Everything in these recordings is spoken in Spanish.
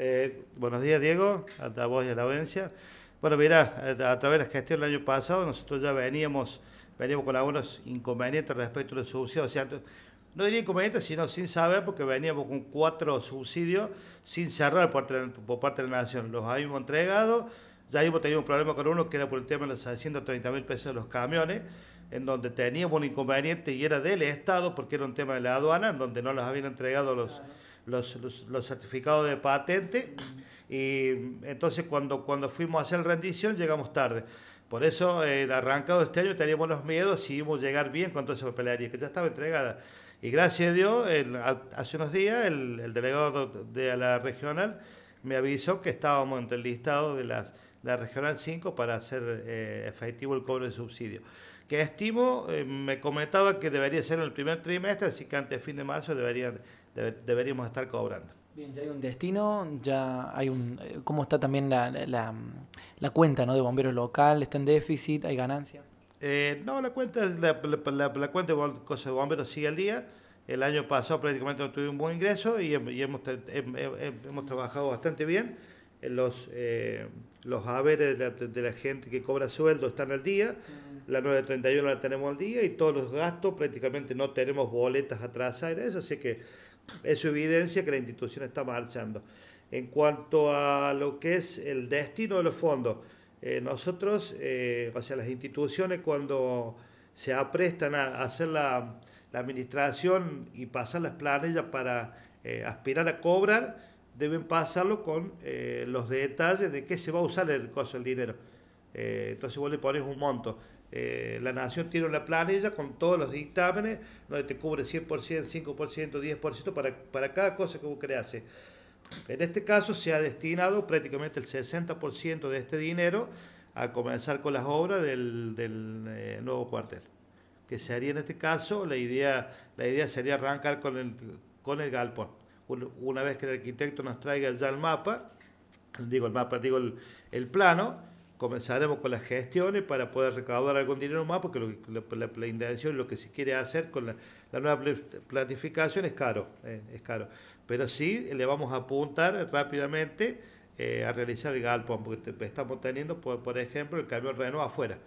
Eh, buenos días, Diego, a voz y a la audiencia. Bueno, mirá, eh, a, través de la gestión del año pasado nosotros ya veníamos, veníamos con algunos inconvenientes respecto de los subsidios, no diría inconvenientes, sino sin saber, porque veníamos con cuatro subsidios sin cerrar por, parte de la Nación. Los habíamos entregado, ya habíamos tenido un problema con uno que era por el tema de los 630 mil pesos de los camiones, en donde teníamos un inconveniente y era del Estado, porque era un tema de la aduana, en donde no los habían entregado los los, certificados de patente y entonces cuando, cuando fuimos a hacer rendición llegamos tarde. Por eso, el arrancado este año, teníamos los miedos si íbamos a llegar bien con toda esa papelería, que ya estaba entregada. Y gracias a Dios, hace unos días, el, delegado de la regional me avisó que estábamos entre el listado de las, la regional 5 para hacer eh, efectivo el cobro de subsidio. Que estimo, eh, me comentaba que debería ser en el primer trimestre, así que antes de fin de marzo deberían deberíamos estar cobrando. Bien, ya hay un destino, ya hay un... Eh, ¿Cómo está también la, la, cuenta ¿no? de bomberos local? ¿Está en déficit? ¿Hay ganancia? Eh, no, la cuenta, la, cuenta de bomberos sigue al día. El año pasado prácticamente no tuvimos un buen ingreso y, hemos, hemos, trabajado bastante bien. Eh, los, los haberes de, la, gente que cobra sueldo están al día. Mm. La 931 la tenemos al día y todos los gastos prácticamente no tenemos boletas atrasadas. Eso así que eso evidencia que la institución está marchando. En cuanto a lo que es el destino de los fondos, eh, nosotros, eh, o sea, las instituciones cuando se aprestan a hacer la, administración y pasar las planillas para eh, aspirar a cobrar, deben pasarlo con los detalles de qué se va a usar el costo del dinero eh, entonces vos le pones un monto. Eh, la Nación tiene una planilla con todos los dictámenes, donde te cubre 100%, 5%, 10% para, para cada cosa que vos creas. En este caso se ha destinado prácticamente el 60% de este dinero a comenzar con las obras del, del eh, nuevo cuartel. Que se haría en este caso, la idea, la idea sería arrancar con el, con el galpón. Una vez que el arquitecto nos traiga ya el mapa, digo el mapa, digo el, el plano, comenzaremos con las gestiones para poder recaudar algún dinero más, porque lo, la, la, la, intención, lo que se quiere hacer con la, la nueva planificación es caro, eh, es caro. Pero sí le vamos a apuntar rápidamente eh, a realizar el galpón, porque estamos teniendo, por, ejemplo, el camión Renault afuera.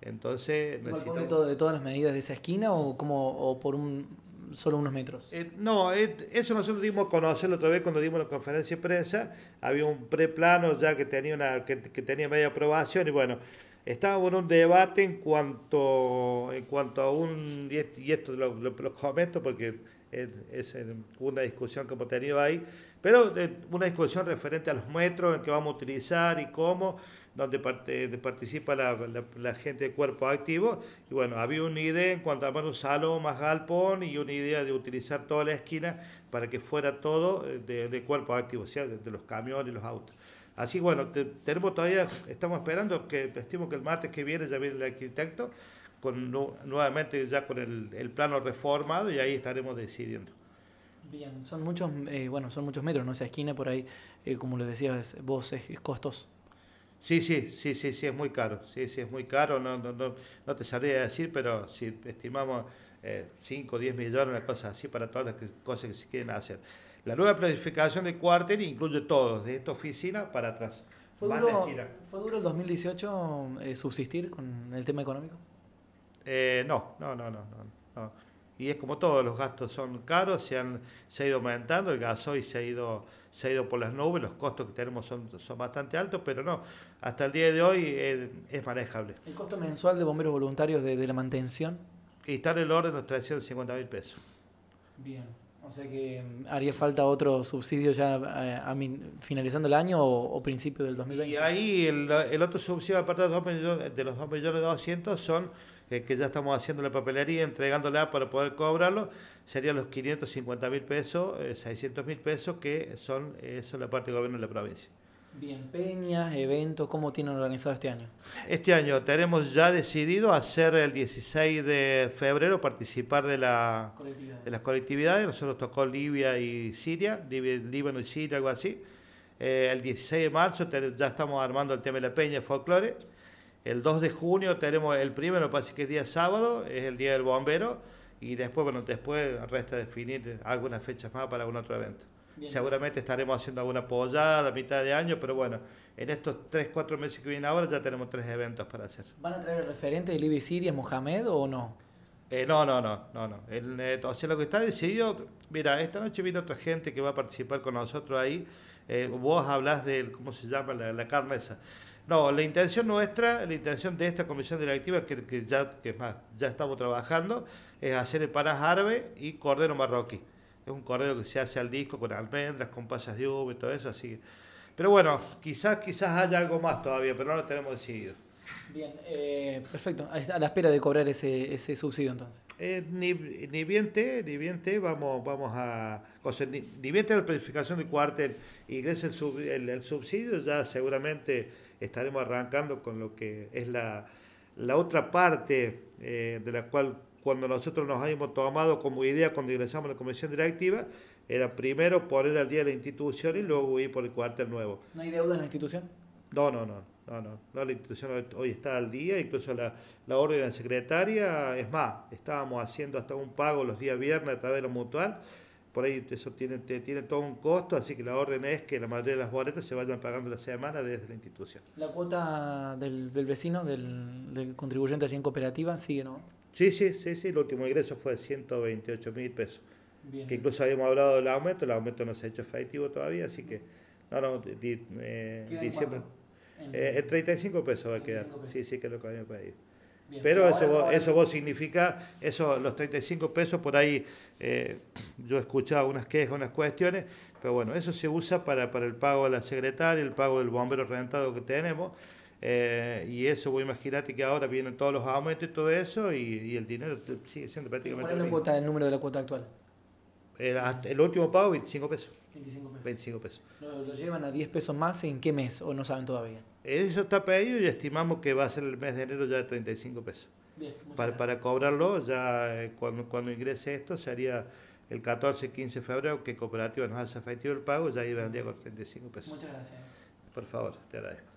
Entonces, necesitamos... de, todas las medidas de esa esquina o por un solo unos metros. Eh, no, eh, eso nosotros dimos a la otra vez cuando dimos la conferencia de prensa. Había un preplano ya que tenía, una, que, tenía media aprobación y bueno, estábamos en un debate en cuanto, en cuanto a un, y esto lo, comento porque es, una discusión que hemos tenido ahí, pero eh, una discusión referente a los metros en que vamos a utilizar y cómo donde parte, de, participa la, la, gente de cuerpo activo. Y bueno, había una idea en cuanto a bueno, un salón más galpón y una idea de utilizar toda la esquina para que fuera todo eh, de, de cuerpo activo, o sea, de, los camiones y los autos. Así bueno, tenemos todavía, estamos esperando que, estimo que el martes que viene ya viene el arquitecto, con, nuevamente ya con el, el plano reformado y ahí estaremos decidiendo. Bien, son muchos, eh, bueno, son muchos metros, ¿no? Esa esquina por ahí, eh, como les decías vos, es, es costoso. Sí, sí, sí, sí, sí, es muy caro. Sí, sí, es muy caro. No, no, no, no te sabría decir, pero si estimamos 5 o 10 millones, una cosa así, para todas las cosas que se quieren hacer. La nueva planificación de cuartel incluye todo, de esta oficina para atrás. ¿Fue, duro, el 2018 eh, subsistir con el tema económico? Eh, no, no, no, no, no y es como todos los gastos son caros, se han, se ha ido aumentando, el gasoil se ha ido, se ha ido por las nubes, los costos que tenemos son, son bastante altos, pero no, hasta el día de hoy eh, es, manejable. ¿El costo mensual de bomberos voluntarios de, la mantención? Y está en el orden de los 350 mil pesos. Bien. O sea que mm, haría falta otro subsidio ya eh, a, finalizando el año o, principio del 2020. Y ahí el, otro subsidio, aparte de los dos millones, de los son eh, que, ya estamos haciendo la papelería, entregándola para poder cobrarlo, serían los 550 mil pesos, 600 eh, mil pesos, que son eso la parte del gobierno de la provincia. Bien, peñas, eventos, ¿cómo tienen organizado este año? Este año tenemos ya decidido hacer el 16 de febrero participar de, la, de las colectividades. Nosotros tocó Libia y Siria, Líbano y Siria, algo así. Eh, el 16 de marzo ya estamos armando el tema de la peña, folclore. El 2 de junio tenemos el primero, parece que es día sábado, es el día del bombero, y después, bueno, después resta definir algunas fechas más para algún otro evento. Seguramente estaremos haciendo alguna apoyada a mitad de año, pero bueno, en estos 3, 4 meses que vienen ahora ya tenemos tres eventos para hacer. ¿Van a traer el referente de y Siria, Mohamed, o no? no, no, no, no, no. El, o sea, lo que está decidido, mira, esta noche viene otra gente que va a participar con nosotros ahí. vos hablas de, ¿cómo se llama? La, la carne esa. No, la intención nuestra, la intención de esta comisión directiva, que, que ya que más, ya estamos trabajando, es hacer el panas y cordero marroquí. Es un cordero que se hace al disco con almendras, con pasas de uva y todo eso, así Pero bueno, quizás, quizás haya algo más todavía, pero no lo tenemos decidido. Bien, eh, perfecto. A la espera de cobrar ese, subsidio entonces. Eh, ni, ni bien te, ni bien te, vamos, vamos a... O ni, bien te la planificación del cuartel ingresa el, subsidio, ya seguramente estaremos arrancando con lo que es la, la otra parte eh, de la cual cuando nosotros nos habíamos tomado como idea cuando ingresamos a la comisión directiva, era primero poner al día la institución y luego ir por el cuartel nuevo. ¿No hay deuda en la institución? No, no, no, no, no, la institución hoy está al día, incluso la, orden de la secretaria, es más, estábamos haciendo hasta un pago los días viernes a través de la mutual, por ahí eso tiene, tiene todo un costo, así que la orden es que la mayoría de las boletas se vayan pagando la semana desde la institución. ¿La cuota del, del vecino, del, contribuyente así en cooperativa, sigue, no? Sí, sí, sí, sí, el último ingreso fue de 128 mil pesos. Bien. Que incluso habíamos hablado del aumento, el aumento no se ha hecho efectivo todavía, así que, no, no, eh, diciembre. Eh, 35 eh, pesos va a quedar. Sí, sí, que es lo que había pedido. pero, eso, eso vos significa, eso, los 35 pesos por ahí, eh, yo he escuchado unas quejas, unas cuestiones, pero bueno, eso se usa para, el pago a la secretaria, el pago del bombero rentado que tenemos, eh, y eso, vos imaginate que ahora vienen todos los aumentos y todo eso, y, el dinero sigue siendo prácticamente... ¿Cuál es la cuota, el número de la cuota actual? El, último pago, 25 pesos. 25 pesos. ¿Lo, llevan a 10 pesos más en qué mes o no saben todavía? Eso está pedido y estimamos que va a ser el mes de enero ya de 35 pesos. para, para, cobrarlo, ya eh, cuando, cuando ingrese esto, sería el 14, 15 de febrero que Cooperativa nos hace efectivo el pago, ya iba con 35 pesos. Muchas gracias. Por favor, te agradezco.